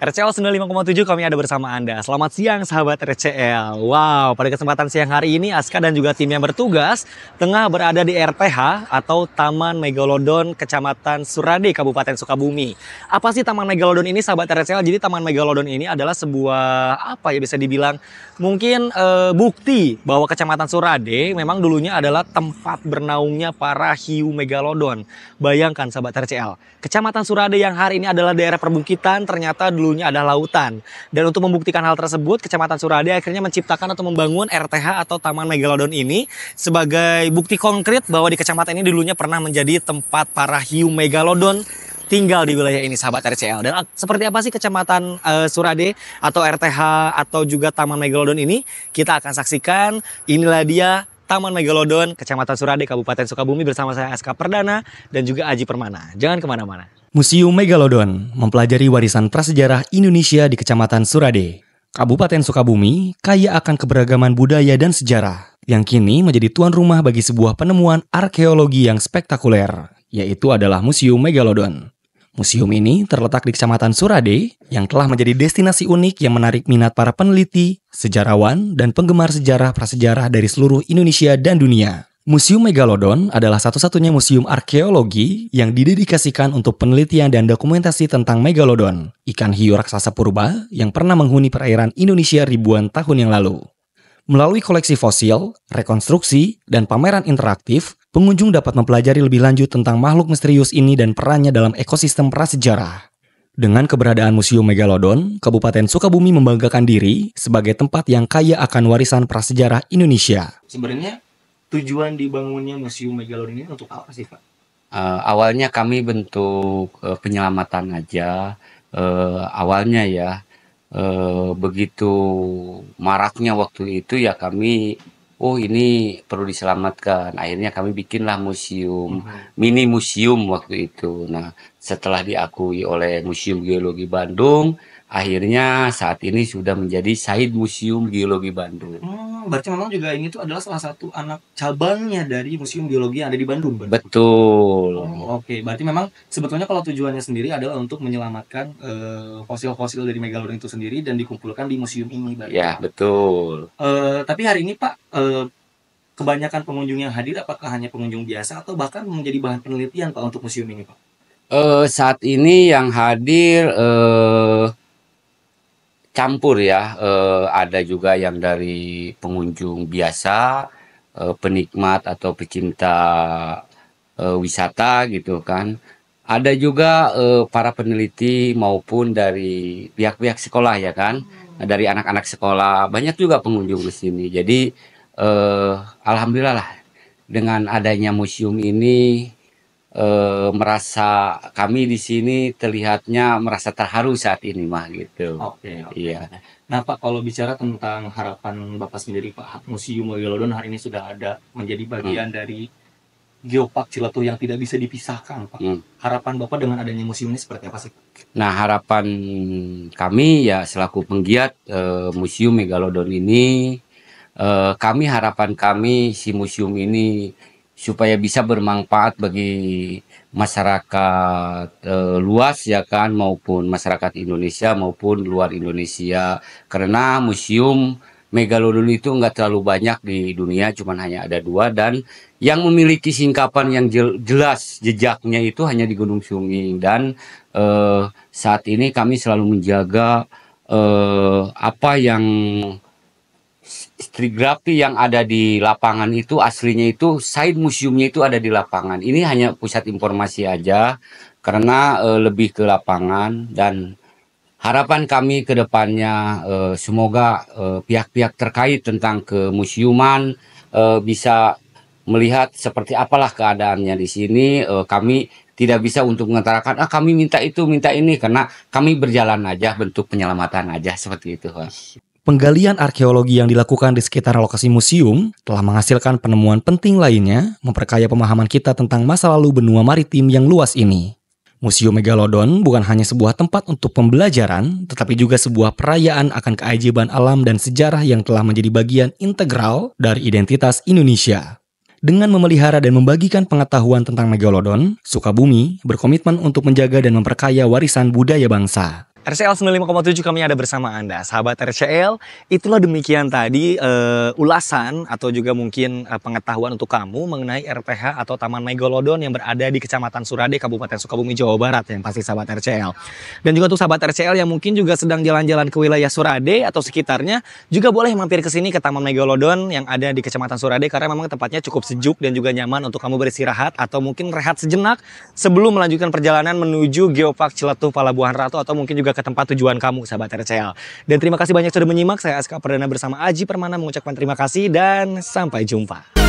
RCL 95,7 kami ada bersama Anda. Selamat siang sahabat RCL. Wow, pada kesempatan siang hari ini Aska dan juga tim yang bertugas tengah berada di RTH atau Taman Megalodon Kecamatan Surade Kabupaten Sukabumi. Apa sih Taman Megalodon ini sahabat RCL? Jadi Taman Megalodon ini adalah sebuah apa ya bisa dibilang mungkin e, bukti bahwa Kecamatan Surade memang dulunya adalah tempat bernaungnya para hiu megalodon. Bayangkan sahabat RCL, Kecamatan Surade yang hari ini adalah daerah perbukitan ternyata dulu dulunya adalah lautan. Dan untuk membuktikan hal tersebut, Kecamatan Surade akhirnya menciptakan atau membangun RTH atau Taman Megalodon ini sebagai bukti konkret bahwa di kecamatan ini dulunya pernah menjadi tempat para hiu megalodon tinggal di wilayah ini sahabat RCL. Dan seperti apa sih kecamatan uh, Surade atau RTH atau juga Taman Megalodon ini? Kita akan saksikan. Inilah dia Taman Megalodon, Kecamatan Surade, Kabupaten Sukabumi bersama saya SK Perdana dan juga Aji Permana. Jangan kemana-mana. Museum Megalodon mempelajari warisan prasejarah Indonesia di Kecamatan Surade. Kabupaten Sukabumi kaya akan keberagaman budaya dan sejarah, yang kini menjadi tuan rumah bagi sebuah penemuan arkeologi yang spektakuler, yaitu adalah Museum Megalodon. Museum ini terletak di Kecamatan Surade yang telah menjadi destinasi unik yang menarik minat para peneliti, sejarawan, dan penggemar sejarah prasejarah dari seluruh Indonesia dan dunia. Museum Megalodon adalah satu-satunya museum arkeologi yang didedikasikan untuk penelitian dan dokumentasi tentang Megalodon, ikan hiu raksasa purba yang pernah menghuni perairan Indonesia ribuan tahun yang lalu. Melalui koleksi fosil, rekonstruksi, dan pameran interaktif, pengunjung dapat mempelajari lebih lanjut tentang makhluk misterius ini dan perannya dalam ekosistem prasejarah. Dengan keberadaan Museum Megalodon, Kabupaten Sukabumi membanggakan diri sebagai tempat yang kaya akan warisan prasejarah Indonesia. Sebenarnya tujuan dibangunnya Museum Megalodon ini untuk apa sih, Pak? Uh, awalnya kami bentuk uh, penyelamatan aja, uh, awalnya ya. Uh, begitu maraknya waktu itu ya kami oh ini perlu diselamatkan. Akhirnya kami bikinlah museum, mm-hmm. mini museum waktu itu. Nah, setelah diakui oleh Museum Geologi Bandung, akhirnya saat ini sudah menjadi Said Museum Geologi Bandung. Hmm, berarti memang juga ini tuh adalah salah satu anak cabangnya dari Museum Geologi yang ada di Bandung. Bandung. Betul. Oh, Oke, okay. berarti memang sebetulnya kalau tujuannya sendiri adalah untuk menyelamatkan eh, fosil-fosil uh, dari megalodon itu sendiri dan dikumpulkan di museum ini. Berarti. Ya, betul. Uh, tapi hari ini Pak. Uh, kebanyakan pengunjung yang hadir apakah hanya pengunjung biasa atau bahkan menjadi bahan penelitian Pak untuk museum ini Pak? Uh, saat ini yang hadir uh, campur ya. Eh, ada juga yang dari pengunjung biasa, eh, penikmat atau pecinta eh, wisata gitu kan. Ada juga eh, para peneliti maupun dari pihak-pihak sekolah ya kan. Hmm. dari anak-anak sekolah banyak juga pengunjung di sini. Jadi eh, alhamdulillah lah dengan adanya museum ini e, merasa kami di sini terlihatnya merasa terharu saat ini mah gitu. Oke. Okay, okay. Iya. Nah Pak kalau bicara tentang harapan Bapak sendiri Pak, Museum Wilodon hari ini sudah ada menjadi bagian hmm. dari geopark Ciletuh yang tidak bisa dipisahkan Pak. Hmm. Harapan Bapak dengan adanya museum ini seperti apa sih? Nah harapan kami ya selaku penggiat e, Museum Megalodon ini, e, kami harapan kami si museum ini supaya bisa bermanfaat bagi masyarakat e, luas ya kan maupun masyarakat Indonesia maupun luar Indonesia karena museum megalodon itu nggak terlalu banyak di dunia cuman hanya ada dua dan yang memiliki singkapan yang jelas jejaknya itu hanya di Gunung Sungging dan e, saat ini kami selalu menjaga e, apa yang strigrafi yang ada di lapangan itu aslinya itu side museumnya itu ada di lapangan. Ini hanya pusat informasi aja karena e, lebih ke lapangan dan harapan kami ke depannya e, semoga eh, pihak-pihak e, terkait tentang museuman e, bisa melihat seperti apalah keadaannya di sini e, kami tidak bisa untuk mengutarakan ah kami minta itu minta ini karena kami berjalan aja bentuk penyelamatan aja seperti itu. Pak. Penggalian arkeologi yang dilakukan di sekitar lokasi museum telah menghasilkan penemuan penting lainnya, memperkaya pemahaman kita tentang masa lalu benua maritim yang luas ini. Museum Megalodon bukan hanya sebuah tempat untuk pembelajaran, tetapi juga sebuah perayaan akan keajaiban alam dan sejarah yang telah menjadi bagian integral dari identitas Indonesia. Dengan memelihara dan membagikan pengetahuan tentang Megalodon, Sukabumi berkomitmen untuk menjaga dan memperkaya warisan budaya bangsa. RCL 95,7 kami ada bersama Anda. Sahabat RCL, itulah demikian tadi uh, ulasan atau juga mungkin uh, pengetahuan untuk kamu mengenai RTH atau Taman Megalodon yang berada di Kecamatan Surade, Kabupaten Sukabumi, Jawa Barat yang pasti sahabat RCL. Dan juga untuk sahabat RCL yang mungkin juga sedang jalan-jalan ke wilayah Surade atau sekitarnya, juga boleh mampir ke sini ke Taman Megalodon yang ada di Kecamatan Surade karena memang tempatnya cukup sejuk dan juga nyaman untuk kamu beristirahat atau mungkin rehat sejenak sebelum melanjutkan perjalanan menuju Geopark Ciletuh Palabuhan Ratu atau mungkin juga ke ke tempat tujuan kamu sahabat RCL. Dan terima kasih banyak sudah menyimak. Saya Aska Perdana bersama Aji Permana mengucapkan terima kasih dan sampai jumpa.